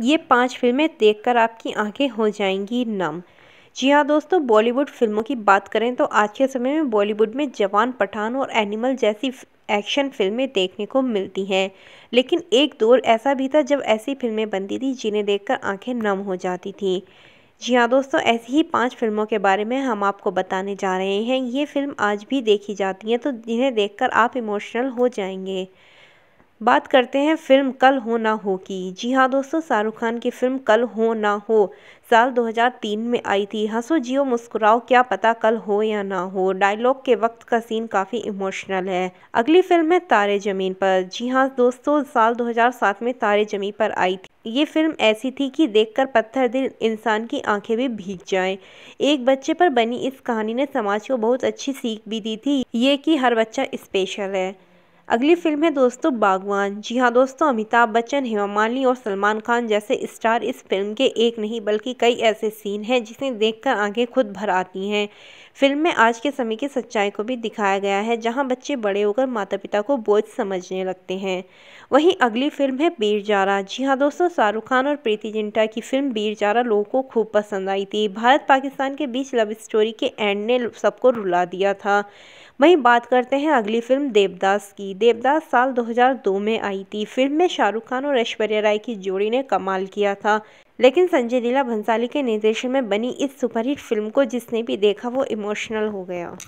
ये पांच फिल्में देखकर आपकी आंखें हो जाएंगी नम जी हाँ दोस्तों बॉलीवुड फिल्मों की बात करें तो आज के समय में बॉलीवुड में जवान पठान और एनिमल जैसी एक्शन फिल्में देखने को मिलती हैं लेकिन एक दौर ऐसा भी था जब ऐसी फिल्में बनती थी जिन्हें देखकर आंखें नम हो जाती थी जी हाँ दोस्तों ऐसी ही पांच फिल्मों के बारे में हम आपको बताने जा रहे हैं ये फिल्म आज भी देखी जाती हैं तो जिन्हें देखकर आप इमोशनल हो जाएंगे बात करते हैं फिल्म कल हो ना हो की जी हाँ दोस्तों शाहरुख खान की फिल्म कल हो ना हो साल 2003 में आई थी हंसो जियो मुस्कुराओ क्या पता कल हो या ना हो डायलॉग के वक्त का सीन काफ़ी इमोशनल है अगली फिल्म है तारे ज़मीन पर जी हाँ दोस्तों साल 2007 में तारे ज़मीन पर आई थी ये फिल्म ऐसी थी कि देखकर पत्थर दिल इंसान की आंखें भी भीग जाएं। एक बच्चे पर बनी इस कहानी ने समाज को बहुत अच्छी सीख भी दी थी ये कि हर बच्चा स्पेशल है अगली फिल्म है दोस्तों बागवान जी हाँ दोस्तों अमिताभ बच्चन हेमा मालिनी और सलमान खान जैसे स्टार इस फिल्म के एक नहीं बल्कि कई ऐसे सीन हैं जिसे देखकर आंखें खुद भर आती हैं फिल्म में आज के समय की सच्चाई को भी दिखाया गया है जहां बच्चे बड़े होकर माता पिता को बोझ समझने लगते हैं वहीं अगली फिल्म है बीर जारा जी हाँ दोस्तों शाहरुख खान और प्रीति जिंटा की फिल्म बीर जारा लोगों को खूब पसंद आई थी भारत पाकिस्तान के बीच लव स्टोरी के एंड ने सबको रुला दिया था वहीं बात करते हैं अगली फिल्म देवदास की थी देवदास साल 2002 में आई थी फिल्म में शाहरुख खान और ऐश्वर्या राय की जोड़ी ने कमाल किया था लेकिन संजय लीला भंसाली के निर्देशन में बनी इस सुपरहिट फिल्म को जिसने भी देखा वो इमोशनल हो गया